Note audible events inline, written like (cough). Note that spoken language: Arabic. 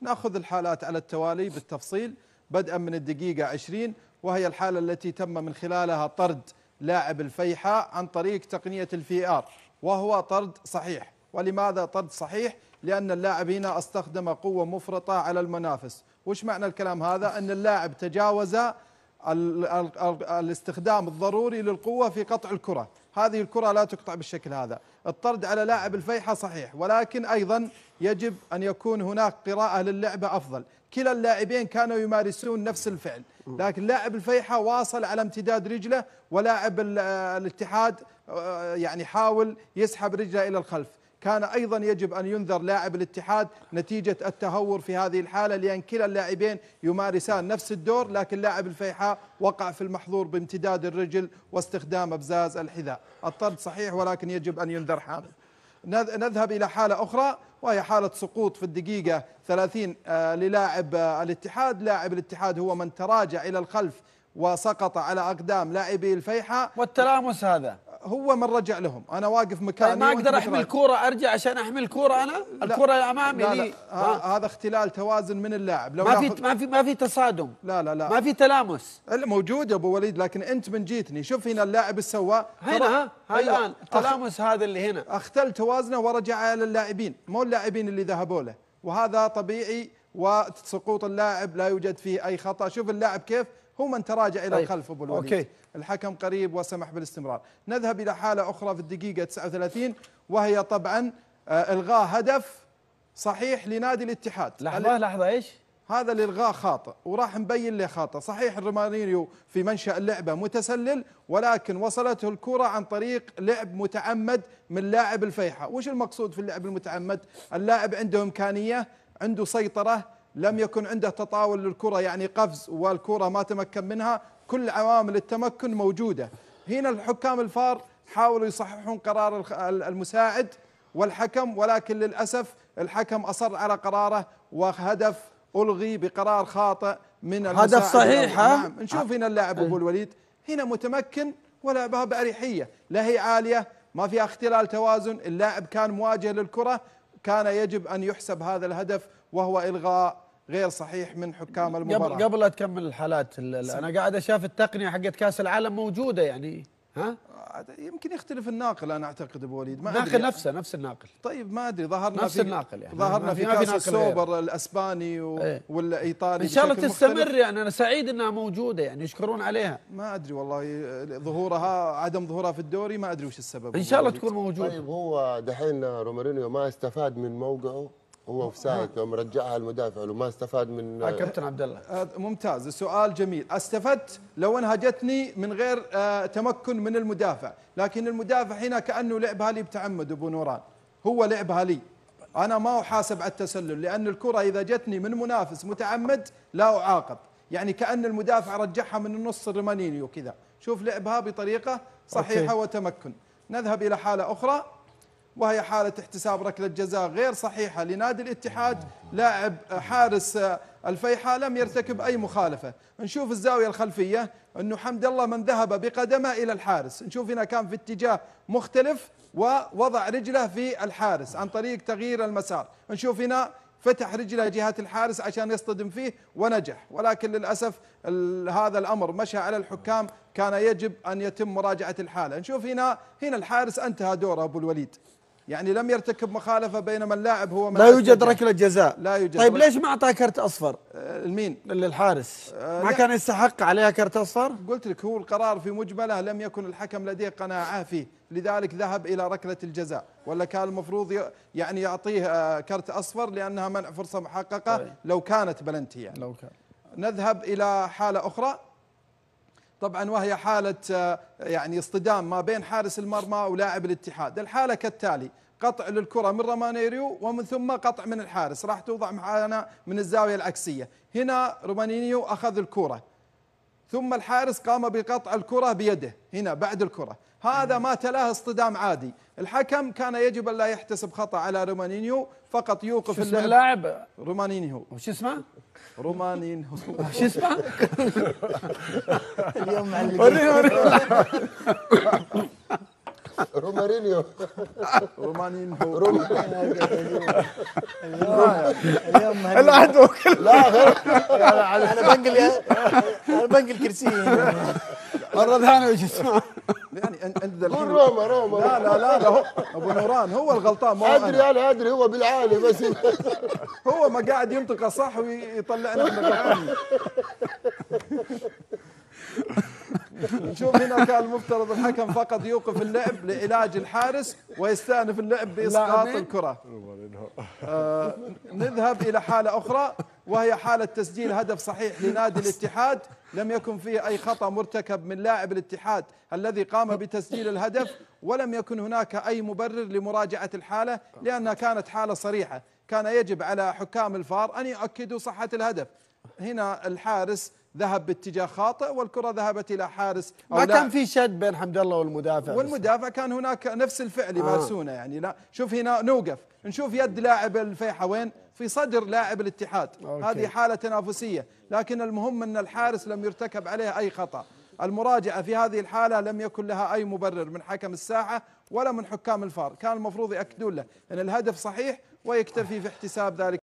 ناخذ الحالات على التوالي بالتفصيل بدءا من الدقيقة 20 وهي الحالة التي تم من خلالها طرد لاعب الفيحاء عن طريق تقنية الفي ار وهو طرد صحيح ولماذا طرد صحيح؟ لأن اللاعب هنا استخدم قوة مفرطة على المنافس وش معنى الكلام هذا؟ أن اللاعب تجاوز الاستخدام الضروري للقوة في قطع الكرة هذه الكرة لا تقطع بالشكل هذا الطرد على لاعب الفيحة صحيح ولكن أيضا يجب أن يكون هناك قراءة للعبة أفضل كلا اللاعبين كانوا يمارسون نفس الفعل لكن لاعب الفيحة واصل على امتداد رجله ولاعب الاتحاد آه، يعني حاول يسحب رجله إلى الخلف كان أيضا يجب أن ينذر لاعب الاتحاد نتيجة التهور في هذه الحالة لأن كلا اللاعبين يمارسان نفس الدور لكن لاعب الفيحاء وقع في المحظور بامتداد الرجل واستخدام أبزاز الحذاء الطرد صحيح ولكن يجب أن ينذر حامد. نذهب إلى حالة أخرى وهي حالة سقوط في الدقيقة 30 آه، للاعب آه، الاتحاد لاعب الاتحاد هو من تراجع إلى الخلف وسقط على أقدام لاعبي الفيحاء والتلامس هذا هو من رجع لهم انا واقف مكاني طيب، ما اقدر احمل كوره ارجع عشان احمل كوره انا الكوره امامي لا, لا, لي. هذا اختلال توازن من اللاعب لو ما في ما في ما في تصادم لا لا لا ما في تلامس موجود يا ابو وليد لكن انت من جيتني شوف هنا اللاعب ايش سوى هنا ها أيوة. الان تلامس هذا اللي هنا اختل توازنه ورجع على اللاعبين مو اللاعبين اللي ذهبوا له وهذا طبيعي وسقوط اللاعب لا يوجد فيه أي خطأ شوف اللاعب كيف هو من تراجع إلى طيب. الخلف أبو الوليد أوكي. الحكم قريب وسمح بالاستمرار نذهب إلى حالة أخرى في الدقيقة 39 وهي طبعا آه، إلغاء هدف صحيح لنادي الاتحاد لحظة لحظة إيش؟ هذا الالغاء خاطئ وراح نبين له خاطئ صحيح الرومانيو في منشا اللعبه متسلل ولكن وصلته الكره عن طريق لعب متعمد من لاعب الفيحة وش المقصود في اللعب المتعمد اللاعب عنده امكانيه عنده سيطرة لم يكن عنده تطاول للكرة يعني قفز والكرة ما تمكن منها كل عوامل التمكن موجودة هنا الحكام الفار حاولوا يصححون قرار المساعد والحكم ولكن للأسف الحكم أصر على قراره وهدف ألغي بقرار خاطئ من المساعد هدف صحيح ها؟ نعم، نشوف هنا اللاعب أبو الوليد هنا متمكن ولعبها بأريحية لا هي عالية ما فيها اختلال توازن اللاعب كان مواجه للكرة كان يجب أن يحسب هذا الهدف وهو إلغاء غير صحيح من حكام المباراة قبل قبل لا تكمل الحالات أنا قاعد أشاف التقنية حقت كأس العالم موجودة يعني ها يمكن يختلف الناقل انا اعتقد ابو وليد ما الناقل نفسه نفس الناقل طيب ما ادري ظهرنا نفس في الناقل يعني ظهرنا في, في كاس السوبر الاسباني و... ايه والايطالي ان شاء الله تستمر يعني انا سعيد انها موجوده يعني يشكرون عليها ما ادري والله ظهورها عدم ظهورها في الدوري ما ادري وش السبب ان شاء الله تكون موجوده طيب هو دحين رومارينيو ما استفاد من موقعه هو يوم رجعها المدافع لو ما استفاد من آه، كابتن عبد الله آه، ممتاز السؤال جميل استفدت لو انها جتني من غير آه، تمكن من المدافع لكن المدافع هنا كانه لعبها لي بتعمد ابو نوران هو لعبها لي انا ما احاسب على التسلل لان الكره اذا جتني من منافس متعمد لا اعاقب يعني كان المدافع رجعها من النص الرمانيني كذا شوف لعبها بطريقه صحيحه أوكي. وتمكن نذهب الى حاله اخرى وهي حالة احتساب ركلة جزاء غير صحيحة لنادي الاتحاد لاعب حارس الفيحة لم يرتكب أي مخالفة نشوف الزاوية الخلفية أنه حمد الله من ذهب بقدمه إلى الحارس نشوف هنا كان في اتجاه مختلف ووضع رجله في الحارس عن طريق تغيير المسار نشوف هنا فتح رجله جهة الحارس عشان يصطدم فيه ونجح ولكن للأسف هذا الأمر مشى على الحكام كان يجب أن يتم مراجعة الحالة نشوف هنا هنا الحارس انتهى دوره أبو الوليد يعني لم يرتكب مخالفه بينما اللاعب هو من لا يوجد ركله جزاء لا يوجد طيب ليش ما اعطاه كرت اصفر؟ المين؟ آه، للحارس آه، ما كان يستحق عليها كرت اصفر؟ قلت لك هو القرار في مجمله لم يكن الحكم لديه قناعه فيه، لذلك ذهب الى ركله الجزاء، ولا كان المفروض يعني يعطيه آه، كرت اصفر لانها منع فرصه محققه طيب. لو كانت بلنتي يعني لو كان نذهب الى حاله اخرى طبعا وهي حالة آه، يعني اصطدام ما بين حارس المرمى ولاعب الاتحاد الحالة كالتالي قطع للكرة من رومانيريو ومن ثم قطع من الحارس راح توضع معنا من الزاوية العكسية هنا رومانينيو أخذ الكرة ثم الحارس قام بقطع الكرة بيده هنا بعد الكرة هذا ما تلاه اصطدام عادي الحكم كان يجب أن لا يحتسب خطأ على رومانينيو فقط يوقف شو اسمه اللاعب رومانينيو وش اسمه رومانينيو (laughs) شو اسمه اليوم معلقين (laughs) رومارينيو رومانينو اليوم العدو لا غير انا بنقل انا بنقل كرسي مرة ثانية وش اسمه يعني انت دلوقتي روما روما لا لا لا, هو ابو نوران هو الغلطان ما ادري أنا. ادري هو بالعالي بس هو ما قاعد ينطق صح ويطلعنا احنا نشوف هنا كان المفترض الحكم فقط يوقف اللعب لعلاج الحارس ويستأنف اللعب بإسقاط الكرة آه نذهب إلى حالة أخرى وهي حالة تسجيل هدف صحيح لنادي الاتحاد لم يكن فيه أي خطأ مرتكب من لاعب الاتحاد الذي قام بتسجيل الهدف ولم يكن هناك أي مبرر لمراجعة الحالة لأنها كانت حالة صريحة كان يجب على حكام الفار أن يؤكدوا صحة الهدف هنا الحارس ذهب باتجاه خاطئ والكرة ذهبت إلى حارس أو ما لا كان في شد بين حمد الله والمدافع والمدافع كان هناك نفس الفعل يمارسونه آه يعني لا شوف هنا نوقف نشوف يد لاعب الفيحة وين في صدر لاعب الاتحاد أوكي. هذه حالة تنافسية لكن المهم أن الحارس لم يرتكب عليه أي خطأ المراجعة في هذه الحالة لم يكن لها أي مبرر من حكم الساعة ولا من حكام الفار كان المفروض يأكدون له أن الهدف صحيح ويكتفي في احتساب ذلك